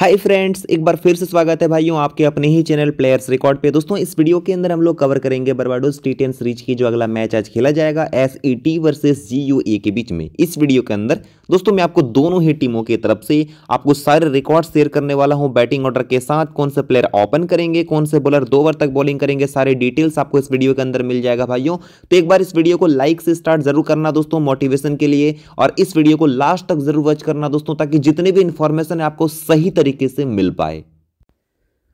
hi friends एक बार फिर से स्वागत है भाइयों आपके अपने ही चैनल प्लेयर्स रिकॉर्ड पे दोस्तों इस वीडियो के अंदर हम लोग कवर करेंगे बर्बाडोस टी टेन सीरीज की जो अगला मैच आज खेला जाएगा S E T versus G U A के बीच में इस वीडियो के अंदर दोस्तों मैं आपको दोनों ही टीमों की तरफ से आपको सारे रिकॉर्ड शेयर करने वाला हूं बैटिंग ऑर्डर के साथ कौन से प्लेयर ओपन करेंगे कौन से बॉलर दो ओवर तक बॉलिंग करेंगे सारे डिटेल्स आपको इस वीडियो के अंदर मिल जाएगा भाइयों तो एक बार इस वीडियो को लाइक से स्टार्ट जरूर करना दोस्तों मोटिवेशन के लिए और इस वीडियो को लास्ट तक जरूर वॉच करना दोस्तों ताकि जितने भी इंफॉर्मेशन है आपको सही तरीके से मिल पाए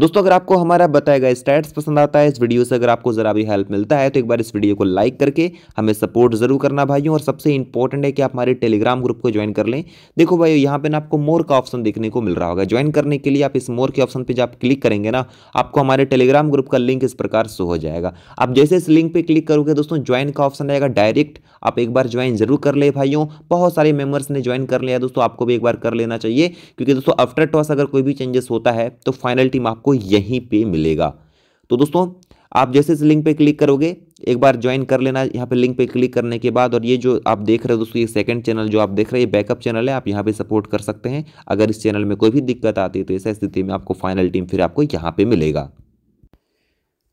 दोस्तों अगर आपको हमारा बताया गया स्टैट्स पसंद आता है इस वीडियो से अगर आपको ज़रा भी हेल्प मिलता है तो एक बार इस वीडियो को लाइक करके हमें सपोर्ट जरूर करना भाइयों और सबसे इंपॉर्टेंट है कि आप हमारे टेलीग्राम ग्रुप को ज्वाइन कर लें देखो भाई यहाँ पे ना आपको मोर का ऑप्शन देखने को मिल रहा होगा ज्वाइन करने के लिए आप इस मोर के ऑप्शन पर जब क्लिक करेंगे ना आपको हमारे टेलीग्राम ग्रुप का लिंक इस प्रकार शो हो जाएगा आप जैसे इस लिंक पर क्लिक करोगे दोस्तों ज्वाइन का ऑप्शन रहेगा डायरेक्ट आप एक बार ज्वाइन जरूर कर ले भाइयों बहुत सारे मेम्बर्स ने ज्वाइन कर लिया दोस्तों आपको भी एक बार कर लेना चाहिए क्योंकि दोस्तों आफ्टर टॉस अगर कोई भी चेंजेस होता है तो फाइनल टीम आपको यहीं पे मिलेगा तो दोस्तों आप जैसे इस लिंक पे क्लिक करोगे एक बार ज्वाइन कर लेना यहाँ पे लिंक पे क्लिक करने के बाद और ये जो आप देख रहे हो दोस्तों ये सेकंड चैनल जो आप देख रहे हैं ये बैकअप चैनल है आप यहाँ पे सपोर्ट कर सकते हैं अगर इस चैनल में कोई भी दिक्कत आती है तो ऐसा स्थिति में आपको फाइनल टीम फिर आपको यहाँ पर मिलेगा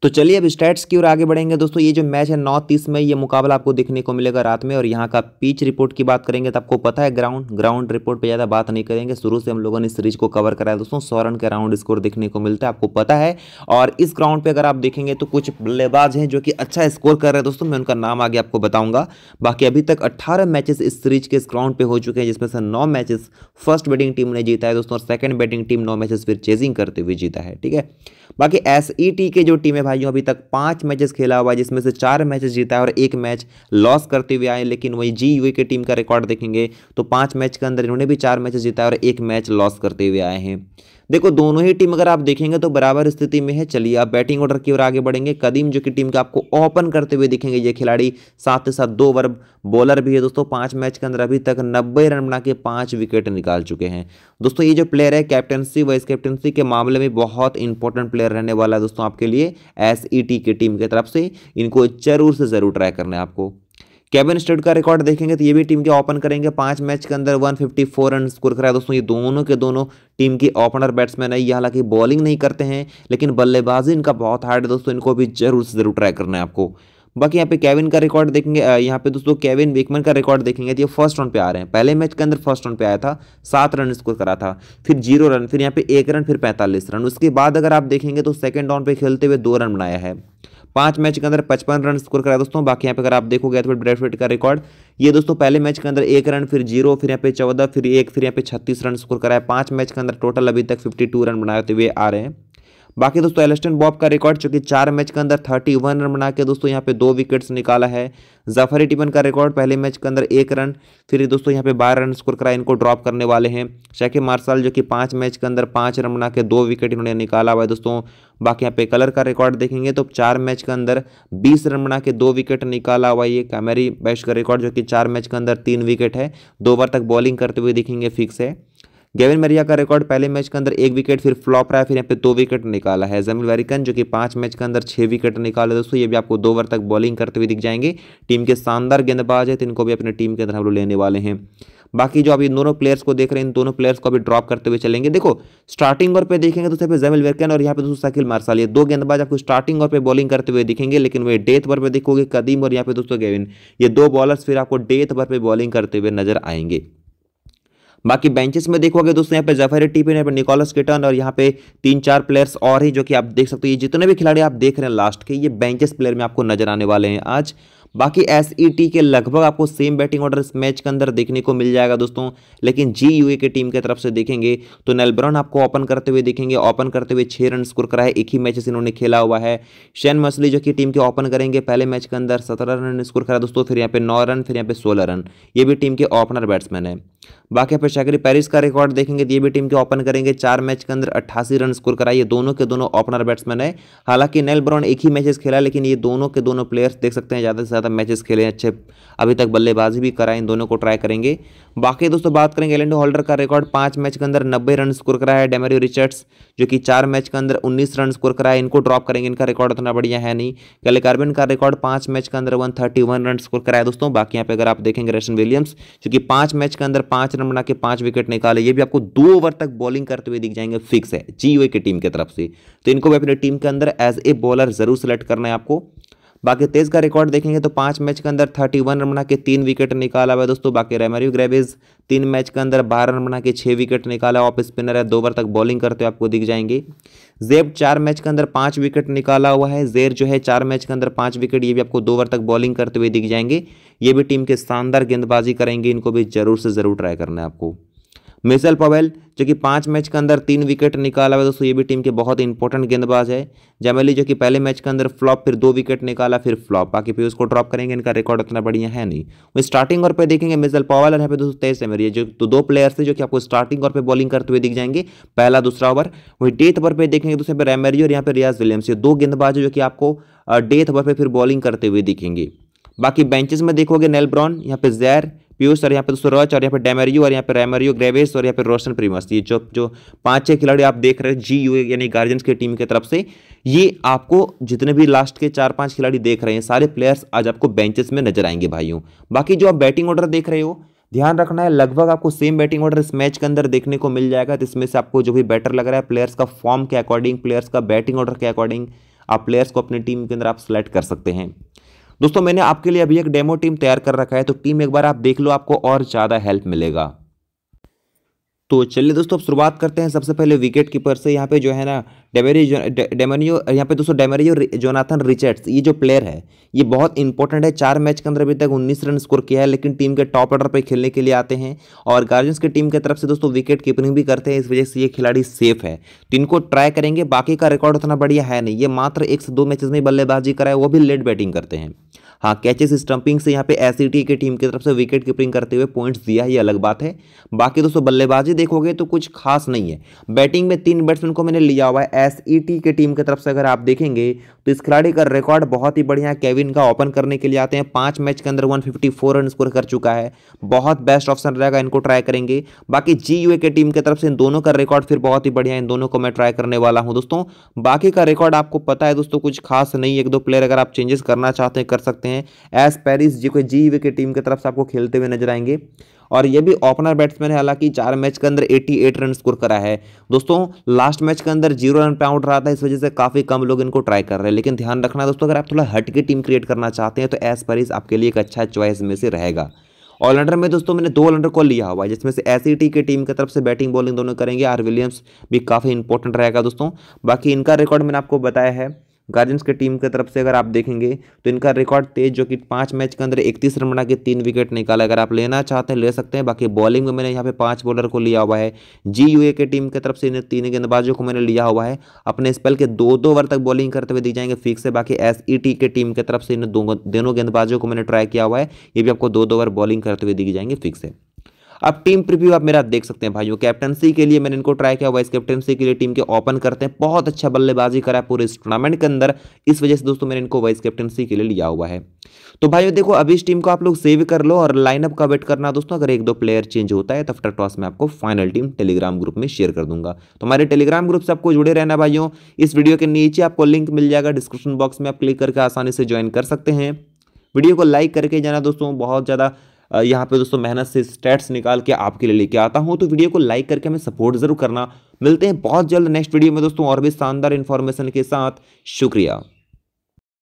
तो चलिए अब स्टैट्स की ओर आगे बढ़ेंगे दोस्तों ये जो मैच है नॉर्थ ईस्ट में ये मुकाबला आपको देखने को मिलेगा रात में और यहाँ का पिच रिपोर्ट की बात करेंगे तो आपको पता है ग्राउंड ग्राउंड रिपोर्ट पे ज़्यादा बात नहीं करेंगे शुरू से हम लोगों ने सीरीज को कवर कराया दोस्तों सौ रन का राउंड स्कोर देखने को मिलता है आपको पता है और इस ग्राउंड पर अगर आप देखेंगे तो कुछ बल्लेबाज हैं जो कि अच्छा स्कोर कर रहे हैं दोस्तों मैं उनका नाम आगे आपको बताऊँगा बाकी अभी तक अट्ठारह मैचेस इस सीरीज के इस ग्राउंड पर हो चुके हैं जिसमें से नौ मैचेस फर्स्ट बैटिंग टीम ने जीता है दोस्तों और सेकेंड बैटिंग टीम नौ मैचेस फिर चेजिंग करते हुए जीता है ठीक है बाकी एस e के जो टीम है भाइयों अभी तक पांच मैचेस खेला हुआ है जिसमें से चार मैचेस जीता है और एक मैच लॉस करते हुए आए लेकिन वही जी यू की टीम का रिकॉर्ड देखेंगे तो पांच मैच के अंदर इन्होंने भी चार मैचेस जीता है और एक मैच लॉस करते हुए आए हैं देखो दोनों ही टीम अगर आप देखेंगे तो बराबर स्थिति में है चलिए आप बैटिंग ऑर्डर की ओर आगे बढ़ेंगे कदीम जो कि टीम का आपको ओपन करते हुए दिखेंगे ये खिलाड़ी साथ ही साथ दो ओवर बॉलर भी है दोस्तों पांच मैच के अंदर अभी तक नब्बे रन बना के पांच विकेट निकाल चुके हैं दोस्तों ये जो प्लेयर है कैप्टनसी वाइस कैप्टनसी के मामले में बहुत इंपॉर्टेंट प्लेयर रहने वाला है दोस्तों आपके लिए एस की टीम की तरफ से इनको जरूर से जरूर ट्राई करना है आपको केविन स्टेड का रिकॉर्ड देखेंगे तो ये भी टीम के ओपन करेंगे पांच मैच के अंदर 154 रन स्कोर कराया दोस्तों ये दोनों के दोनों टीम के ओपनर बैट्समैन है ये हालांकि बॉलिंग नहीं करते हैं लेकिन बल्लेबाजी इनका बहुत हार्ड है दोस्तों इनको भी जरूर से जरूर ट्राई करना है आपको बाकी यहाँ पे केविन का रिकॉर्ड देखेंगे यहाँ पे दोस्तों केविन बेकमैन का रिकॉर्ड देखेंगे तो ये फर्स्ट राउंड पे आ रहे हैं पहले मैच के अंदर फर्स्ट राउंड पे आया था सात रन स्कोर करा था फिर जीरो रन फिर यहाँ पे एक रन फिर पैंतालीस रन उसके बाद अगर आप देखेंगे तो सेकंड राउंड पे खेलते हुए दो रन बनाया है पांच मैच के अंदर पचपन रन स्कोर कराया दोस्तों बाकी यहाँ पे अगर आप देखोगे तो ब्रेडफिट का रिकॉर्ड ये दोस्तों पहले मैच के अंदर एक रन फिर जीरो फिर यहाँ पे चौदह फिर एक फिर यहाँ पे छत्तीस रन स्कोर कराया पांच मैच के अंदर टोटल अभी तक फिफ्टी रन बनाते हुए आ रहे हैं बाकी दोस्तों एलेस्टन बॉब का रिकॉर्ड चूंकि चार मैच के अंदर थर्टी वन रन बना के दोस्तों यहाँ पे दो विकेट्स निकाला है जफर इटिबन का रिकॉर्ड पहले मैच के अंदर एक रन फिर दोस्तों यहाँ पे बारह रन स्कोर कराए इनको ड्रॉप करने वाले हैं शैके मार्शल जो कि पाँच मैच के अंदर पाँच रन बना के दो विकेट इन्होंने निकाला हुआ है दोस्तों बाकी यहाँ पे कलर का रिकॉर्ड देखेंगे तो चार मैच के अंदर बीस रन बना के दो विकेट निकाला हुआ ये कैमेरी बैश का रिकॉर्ड जो कि चार मैच के अंदर तीन विकेट है दो ओवर तक बॉलिंग करते हुए दिखेंगे फिक्स है गेविन मरिया का रिकॉर्ड पहले मैच के अंदर एक विकेट फिर फ्लॉप रहा है फिर यहाँ पे दो विकेट निकाला है जमील वेरिकन जो कि पांच मैच के अंदर छह विकेट निकाले दोस्तों ये भी आपको दो ओवर तक बॉलिंग करते हुए दिख जाएंगे टीम के शानदार गेंदबाज है इनको भी अपने टीम के अंदर हम लोग लेने वाले हैं बाकी जो आप इन दोनों प्लेयर्स को देख रहे हैं इन दोनों प्लेयर्स को अभी ड्रॉप करते हुए चलेंगे देखो स्टार्टिंग ओवर पे देखेंगे तो यहाँ पे जमिल वेरकन और यहाँ पे दोस्तों साकिल मार्शाल ये दो गेंदबाज आपको स्टार्टिंग ओवर पे बॉलिंग करते हुए दिखेंगे लेकिन वे डेथ ओवर पे देखोगे कदीम और यहाँ पे दोस्तों गेविन ये दो बॉलर्स फिर आपको डेथ ओवर पे बॉलिंग करते हुए नजर आएंगे बाकी बेंचेस में देखोगे दोस्तों यहाँ पे जफेरी टीपिन यहाँ पे निकोलस किटन और यहाँ पे तीन चार प्लेयर्स और ही जो कि आप देख सकते हो ये जितने भी खिलाड़ी आप देख रहे हैं लास्ट के ये बेंचेस प्लेयर में आपको नजर आने वाले हैं आज बाकी एस e के लगभग आपको सेम बैटिंग ऑर्डर इस मैच के अंदर देखने को मिल जाएगा दोस्तों लेकिन जी यू की टीम की तरफ से देखेंगे तो नेलब्रॉन आपको ओपन करते हुए देखेंगे ओपन करते हुए छः रन स्कोर कराए एक ही मैच इन्होंने खेला हुआ है शेन मसली जो कि टीम के ओपन करेंगे पहले मैच के अंदर सत्रह रन स्कोर कराए दोस्तों फिर यहाँ पे नौ रन फिर यहाँ पे सोलह रन ये भी टीम के ओपनर बैट्समैन है बाकी आप शाकिरी पैरिस का रिकॉर्ड देखेंगे ये भी टीम के ओपन करेंगे चार मैच के अंदर अट्ठासी रन स्कोर कराए दोनों के दोनों ओपनर बैट्समैन है हालांकि नेल ब्राउन एक ही मैचेस खेला लेकिन ये दोनों के दोनों प्लेयर्स देख सकते हैं ज़्यादा से ज़्यादा मैचेस खेले अच्छे अभी तक बल्लेबाजी भी कराए इन दोनों को ट्राई करेंगे बाकी दोस्तों बात करेंगे एलेंडो होल्डर का रिकॉर्ड पाँच मैच के अंदर नब्बे रन स्कोर कराया है डेमेरियो रिचर्ड्स जो कि चार मैच के अंदर उन्नीस रन स्कोर कराया इनको ड्रॉप करेंगे इनका रिकॉर्ड उतना बढ़िया है नहीं कले कार्बिन का रिकॉर्ड पाँच मैच के अंदर वन रन स्कोर कराया दोस्तों बाकी यहाँ पे अगर आप देखेंगे रेशन विलियम्स जो कि मैच के अंदर पाँच रन बना के पांच विकेट निकाले ये भी आपको दो ओवर तक बॉलिंग करते हुए दिख जाएंगे फिक्स है जी की टीम की तरफ से तो इनको भी अपने टीम के अंदर एज ए बॉलर जरूर सेलेक्ट करना है आपको बाकी तेज का रिकॉर्ड देखेंगे तो पांच मैच के अंदर थर्टी वन रन बना के तीन विकेट निकाला हुआ है दोस्तों बाकी रेमरी ग्रेवेज तीन मैच के अंदर बारह रन बना के छह विकेट निकाला ऑफ स्पिनर है दो ओवर तक बॉलिंग करते हुए आपको दिख जाएंगे जेब चार मैच के अंदर पांच विकेट निकाला हुआ है जेर जो है चार मैच के अंदर पांच विकेट ये भी आपको दो ओवर तक बॉलिंग करते हुए दिख जाएंगे ये भी टीम के शानदार गेंदबाजी करेंगे इनको भी जरूर से जरूर ट्राई करना है आपको मिसल पवेल जो कि पाँच मैच के अंदर तीन विकेट निकाला हुआ दोस्तों ये भी टीम के बहुत इंपॉर्टेंट गेंदबाज है जमेली जो कि पहले मैच के अंदर फ्लॉप फिर दो विकेट निकाला फिर फ्लॉप बाकी फिर उसको ड्रॉप करेंगे इनका रिकॉर्ड इतना बढ़िया है नहीं वो स्टार्टिंग और पे देखेंगे मिसल पवेल यहाँ पे दोस्तों तेईस एमर जो तो दो प्लेयर्स थे जो कि आपको स्टार्टिंग और पे बॉलिंग करते हुए दिख जाएंगे पहला दूसरा ओवर वही डेथ ओवर पर देखेंगे दूसरे पर रेमेरी और यहाँ पर रियाज विलियम्स ये दो गेंदबाज है जो कि आपको डेथ ओवर पर फिर बॉलिंग करते हुए दिखेंगे बाकी बेंचेस में देखोगे नेलब्रॉन यहाँ पे जैर पीयूष और यहाँ पे दोस्तों रच और यहाँ पे डेमेरियो और यहाँ पे रेमेरियो ग्रेवेस और यहाँ पे रोशन प्रीमस ये जो जो पांच छह खिलाड़ी आप देख रहे हैं जी यू यानी गार्जियंस की टीम की तरफ से ये आपको जितने भी लास्ट के चार पांच खिलाड़ी देख रहे हैं सारे प्लेयर्स आज आपको बेंचेस में नजर आएंगे भाइयों बाकी जो आप बैटिंग ऑर्डर देख रहे हो ध्यान रखना है लगभग आपको सेम बैटिंग ऑर्डर इस मैच के अंदर देखने को मिल जाएगा तो इसमें से आपको जो भी बैटर लग रहा है प्लेयर्स का फॉर्म के अकॉर्डिंग प्लेयर्स का बैटिंग ऑर्डर के अकॉर्डिंग आप प्लेयर्स को अपनी टीम के अंदर आप सेलेक्ट कर सकते हैं दोस्तों मैंने आपके लिए अभी एक डेमो टीम तैयार कर रखा है तो टीम एक बार आप देख लो आपको और ज़्यादा हेल्प मिलेगा तो चलिए दोस्तों अब शुरुआत करते हैं सबसे पहले विकेट कीपर से यहाँ पे जो है ना डेमेरियो डेमनियो यहाँ पे दोस्तों डेमेरियो जोनाथन रिचर्ड्स ये जो प्लेयर है ये बहुत इंपॉर्टेंट है चार मैच के अंदर अभी तक उन्नीस रन स्कोर किया है लेकिन टीम के टॉप ऑर्डर पर खेलने के लिए आते हैं और गार्जियंस की टीम की तरफ से दोस्तों विकेट कीपिंग भी करते हैं इस वजह से ये खिलाड़ी सेफ है तो इनको ट्राई करेंगे बाकी का रिकॉर्ड उतना बढ़िया है नहीं ये मात्र एक से दो मैचेस में बल्लेबाजी करा है वो भी लेट बैटिंग करते हैं हाँ कैचेस स्टंपिंग से यहाँ पे एस e की टीम की तरफ से विकेट कीपिंग करते हुए पॉइंट्स दिया है ये अलग बात है बाकी दोस्तों बल्लेबाजी देखोगे तो कुछ खास नहीं है बैटिंग में तीन बैट्समैन को मैंने लिया हुआ है एस ई टी के टीम की तरफ से अगर आप देखेंगे तो इस खिलाड़ी का रिकॉर्ड बहुत ही बढ़िया है केविन का ओपन करने के लिए आते हैं पांच मैच के अंदर 154 फिफ्टी रन स्कोर कर चुका है बहुत बेस्ट ऑप्शन रहेगा इनको ट्राई करेंगे बाकी जी यू के टीम की तरफ से इन दोनों का रिकॉर्ड फिर बहुत ही बढ़िया इन दोनों को मैं ट्राई करने वाला हूँ दोस्तों बाकी का रिकॉर्ड आपको पता है दोस्तों कुछ खास नहीं एक दो प्लेयर अगर आप चेंजेस करना चाहते हैं कर सकते हैं एस पेरिस जी को जी यू की टीम की तरफ से आपको खेलते हुए नजर आएंगे और ये भी ओपनर बैट्समैन है हालांकि चार मैच के अंदर 88 रन स्कोर करा है दोस्तों लास्ट मैच के अंदर जीरो रन पे आउट रहा था इस वजह से काफ़ी कम लोग इनको ट्राई कर रहे हैं लेकिन ध्यान रखना दोस्तों अगर आप थोड़ा हट के टीम क्रिएट करना चाहते हैं तो एस परीज आपके लिए एक अच्छा चॉइस में से रहेगा ऑलराउंडर में दोस्तों मैंने दो ऑलराउंडर को लिया हुआ है जिसमें से एस e की टीम की तरफ से बैटिंग बॉलिंग दोनों करेंगे आर विलियम्स भी काफ़ी इंपॉर्टेंट रहेगा दोस्तों बाकी इनका रिकॉर्ड मैंने आपको बताया है गार्जियंस के टीम की तरफ से अगर आप देखेंगे तो इनका रिकॉर्ड तेज जो कि पाँच मैच के अंदर इकतीस रन बना के तीन विकेट निकाला अगर आप लेना चाहते हैं ले सकते हैं बाकी बॉलिंग में मैंने यहाँ पे पाँच बॉलर को लिया हुआ है जी यू के टीम की तरफ से इन्हें तीन गेंदबाजों को मैंने लिया हुआ है अपने स्पेल के दो दो ओवर तक बॉलिंग करते हुए दी जाएंगे फिक्स है बाकी एस e के टीम की तरफ से इन दोनों गेंदबाजों को मैंने ट्राई किया हुआ है ये भी आपको दो दो ओवर बॉलिंग करते हुए दी जाएंगे फिक्स है अब टीम प्रिव्यू आप मेरा देख सकते हैं भाइयों कैप्टनसी के लिए मैंने इनको ट्राई किया वाइस कैप्टनसी के लिए टीम के ओपन करते हैं बहुत अच्छा बल्लेबाजी करा है पूरे इस टूर्नामेंट के अंदर इस वजह से दोस्तों मैंने इनको वाइस कैप्टनसी के लिए लिया हुआ है तो भाइयों देखो अभी इस टीम को आप लोग सेव कर लो और लाइनअप का वेट करना दोस्तों अगर एक दो प्लेयर चेंज होता है तो फटर टॉस में आपको फाइनल टीम टेलीग्राम ग्रुप में शेयर कर दूंगा तो हमारे टेलीग्राम ग्रुप से आपको जुड़े रहना भाइयों इस वीडियो के नीचे आपको लिंक मिल जाएगा डिस्क्रिप्शन बॉक्स में आप क्लिक करके आसानी से ज्वाइन कर सकते हैं वीडियो को लाइक करके जाना दोस्तों बहुत ज़्यादा यहाँ पे दोस्तों मेहनत से स्टेट्स निकाल के आपके लिए लेके आता हूँ तो वीडियो को लाइक करके हमें सपोर्ट जरूर करना मिलते हैं बहुत जल्द नेक्स्ट वीडियो में दोस्तों और भी शानदार इन्फॉर्मेशन के साथ शुक्रिया